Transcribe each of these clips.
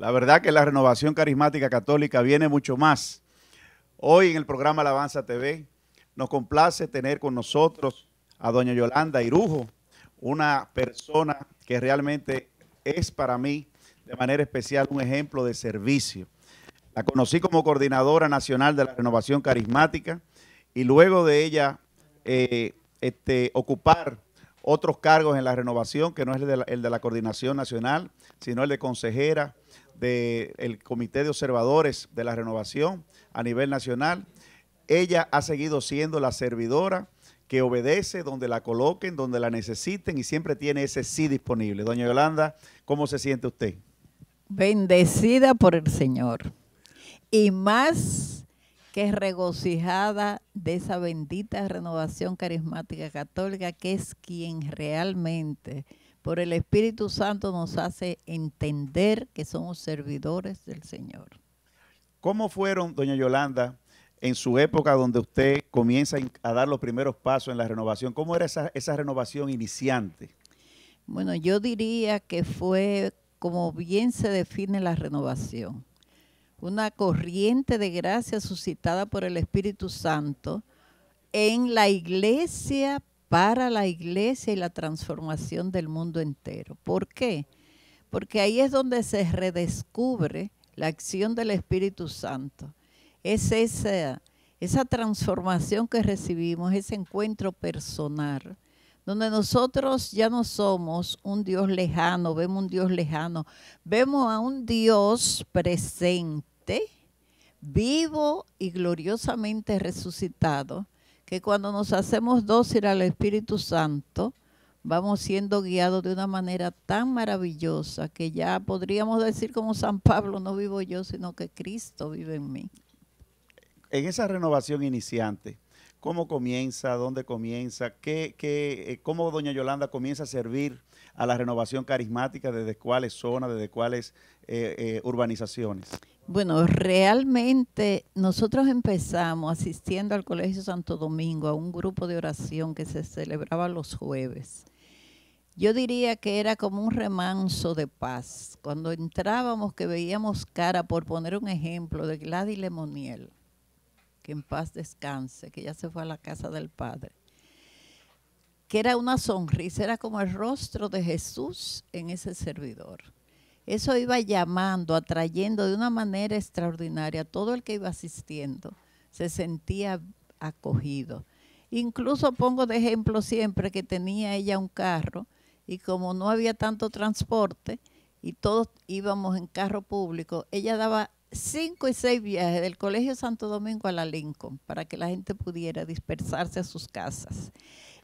La verdad que la renovación carismática católica viene mucho más. Hoy en el programa Alabanza TV nos complace tener con nosotros a doña Yolanda Irujo, una persona que realmente es para mí de manera especial un ejemplo de servicio. La conocí como coordinadora nacional de la renovación carismática y luego de ella eh, este, ocupar otros cargos en la renovación, que no es el de la, el de la coordinación nacional, sino el de consejera del Comité de Observadores de la Renovación a nivel nacional. Ella ha seguido siendo la servidora que obedece donde la coloquen, donde la necesiten y siempre tiene ese sí disponible. Doña Yolanda, ¿cómo se siente usted? Bendecida por el Señor y más que regocijada de esa bendita renovación carismática católica que es quien realmente por el Espíritu Santo nos hace entender que somos servidores del Señor. ¿Cómo fueron, doña Yolanda, en su época donde usted comienza a dar los primeros pasos en la renovación? ¿Cómo era esa, renovación iniciante? Bueno, yo diría que fue como bien se define la renovación, una corriente de gracia suscitada por el Espíritu Santo en la iglesia para la iglesia y la transformación del mundo entero. ¿Por qué? Porque ahí es donde se redescubre la acción del Espíritu Santo. Es esa, esa transformación que recibimos, ese encuentro personal, donde nosotros ya no somos un Dios lejano, vemos un Dios lejano, vemos a un Dios presente, vivo y gloriosamente resucitado, que cuando nos hacemos dócil al Espíritu Santo, vamos siendo guiados de una manera tan maravillosa que ya podríamos decir como San Pablo, no vivo yo, sino que Cristo vive en mí. En esa renovación iniciante, ¿cómo comienza? ¿Dónde comienza? ¿Qué, qué, eh, cómo doña Yolanda comienza a servir a la renovación carismática? ¿Desde cuáles zonas? ¿Desde cuáles eh, eh, urbanizaciones? Bueno, realmente nosotros empezamos asistiendo al Colegio Santo Domingo a un grupo de oración que se celebraba los jueves. Yo diría que era como un remanso de paz. Cuando entrábamos que veíamos cara, por poner un ejemplo, de Gladys Lemoniel, que en paz descanse, que ya se fue a la casa del Padre, que era una sonrisa, era como el rostro de Jesús en ese servidor eso iba llamando, atrayendo de una manera extraordinaria. Todo el que iba asistiendo se sentía acogido. Incluso pongo de ejemplo siempre que tenía ella un carro y como no había tanto transporte y todos íbamos en carro público, ella daba cinco y seis viajes del Colegio Santo Domingo a la Lincoln para que la gente pudiera dispersarse a sus casas.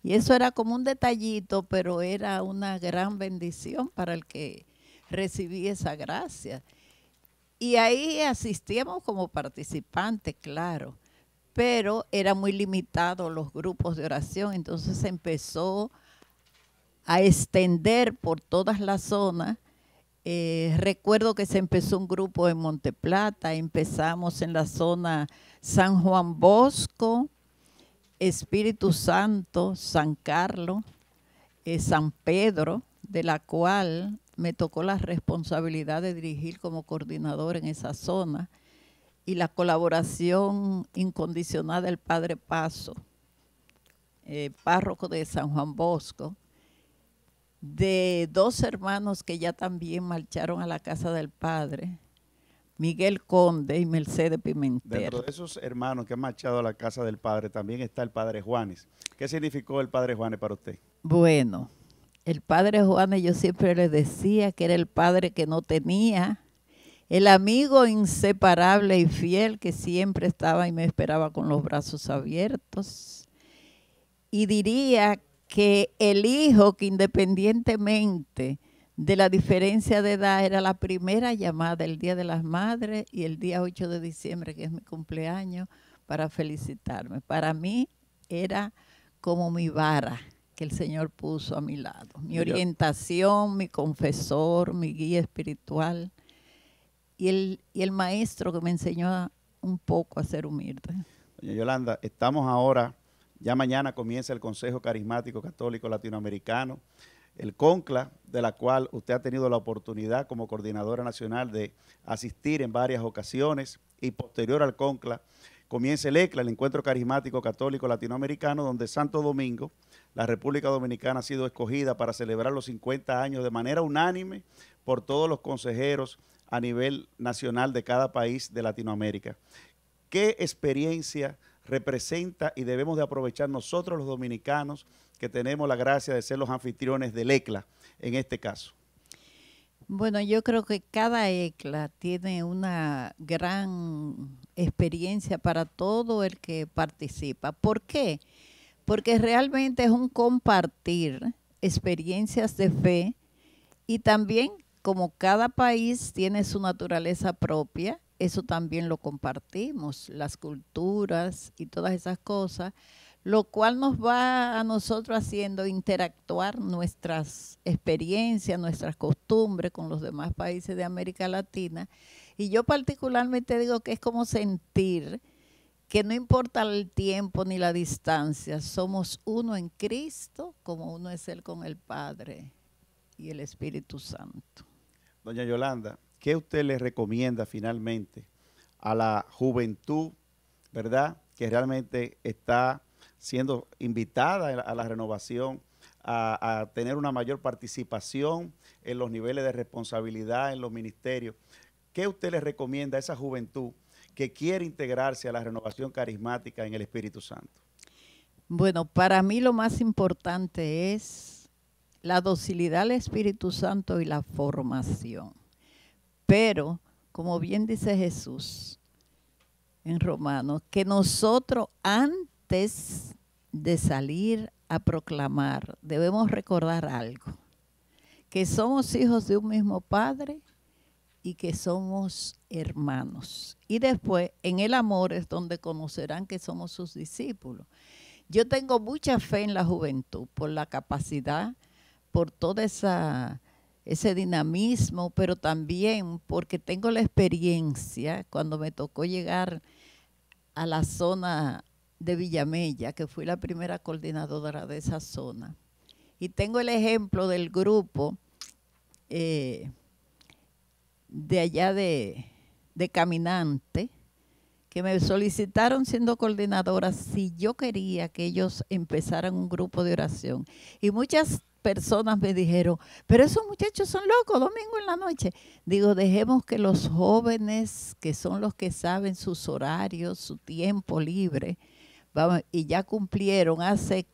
Y eso era como un detallito, pero era una gran bendición para el que recibí esa gracia. Y ahí asistíamos como participantes, claro, pero era muy limitado los grupos de oración, entonces se empezó a extender por todas las zonas. Eh, recuerdo que se empezó un grupo en Monte Plata, empezamos en la zona San Juan Bosco, Espíritu Santo, San Carlos, eh, San Pedro, de la cual me tocó la responsabilidad de dirigir como coordinador en esa zona y la colaboración incondicional del Padre Paso, eh, párroco de San Juan Bosco, de dos hermanos que ya también marcharon a la casa del Padre, Miguel Conde y Mercedes Pimentel. Dentro de esos hermanos que han marchado a la casa del Padre también está el Padre Juanes. ¿Qué significó el Padre Juanes para usted? Bueno, el padre Juan, yo siempre le decía que era el padre que no tenía, el amigo inseparable y fiel que siempre estaba y me esperaba con los brazos abiertos. Y diría que el hijo que independientemente de la diferencia de edad era la primera llamada el Día de las Madres y el día 8 de diciembre, que es mi cumpleaños, para felicitarme. Para mí era como mi vara que el Señor puso a mi lado, mi orientación, mi confesor, mi guía espiritual y el, el maestro que me enseñó un poco a ser humilde. Doña Yolanda, estamos ahora, ya mañana comienza el Consejo Carismático Católico Latinoamericano, el CONCLA, de la cual usted ha tenido la oportunidad como coordinadora nacional de asistir en varias ocasiones y posterior al CONCLA comienza el ECLA, el Encuentro Carismático Católico Latinoamericano, donde Santo Domingo la República Dominicana ha sido escogida para celebrar los 50 años de manera unánime por todos los consejeros a nivel nacional de cada país de Latinoamérica. ¿Qué experiencia representa y debemos de aprovechar nosotros los dominicanos que tenemos la gracia de ser los anfitriones del ECLA en este caso? Bueno, yo creo que cada ECLA tiene una gran experiencia para todo el que participa. ¿Por qué? porque realmente es un compartir experiencias de fe y también como cada país tiene su naturaleza propia, eso también lo compartimos, las culturas y todas esas cosas, lo cual nos va a nosotros haciendo interactuar nuestras experiencias, nuestras costumbres con los demás países de América Latina. Y yo particularmente digo que es como sentir que no importa el tiempo ni la distancia, somos uno en Cristo como uno es Él con el Padre y el Espíritu Santo. Doña Yolanda, ¿qué usted le recomienda finalmente a la juventud, verdad, que realmente está siendo invitada a la renovación, a, a tener una mayor participación en los niveles de responsabilidad en los ministerios? ¿Qué usted le recomienda a esa juventud? que quiere integrarse a la renovación carismática en el Espíritu Santo? Bueno, para mí lo más importante es la docilidad al Espíritu Santo y la formación. Pero, como bien dice Jesús en Romanos, que nosotros antes de salir a proclamar debemos recordar algo, que somos hijos de un mismo Padre y que somos hermanos. Y después, en el amor es donde conocerán que somos sus discípulos. Yo tengo mucha fe en la juventud por la capacidad, por todo ese dinamismo, pero también porque tengo la experiencia cuando me tocó llegar a la zona de Villamella, que fui la primera coordinadora de esa zona. Y tengo el ejemplo del grupo eh, de allá de, Caminante, que me solicitaron siendo coordinadora si yo quería que ellos empezaran un grupo de oración. Y muchas personas me dijeron, pero esos muchachos son locos, domingo en la noche. Digo, dejemos que los jóvenes, que son los que saben sus horarios, su tiempo libre, y ya cumplieron hace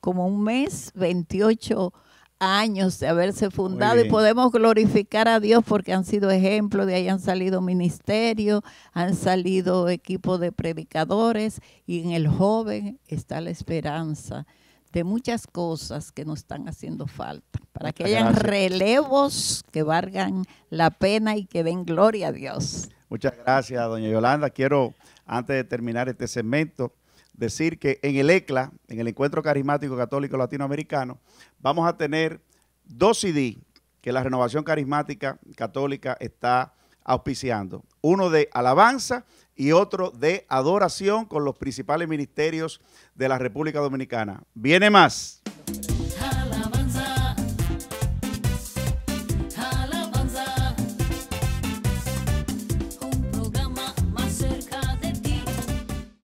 como un mes 28 años de haberse fundado y podemos glorificar a Dios porque han sido ejemplo, de ahí han salido ministerios, han salido equipos de predicadores y en el joven está la esperanza de muchas cosas que nos están haciendo falta, para que hayan relevos que valgan la pena y que den gloria a Dios. Muchas gracias, doña Yolanda. Quiero, antes de terminar este segmento, decir que en el ECLA, en el Encuentro Carismático Católico Latinoamericano, vamos a tener dos CD que la Renovación Carismática Católica está auspiciando. Uno de alabanza y otro de adoración con los principales ministerios de la República Dominicana. Viene más.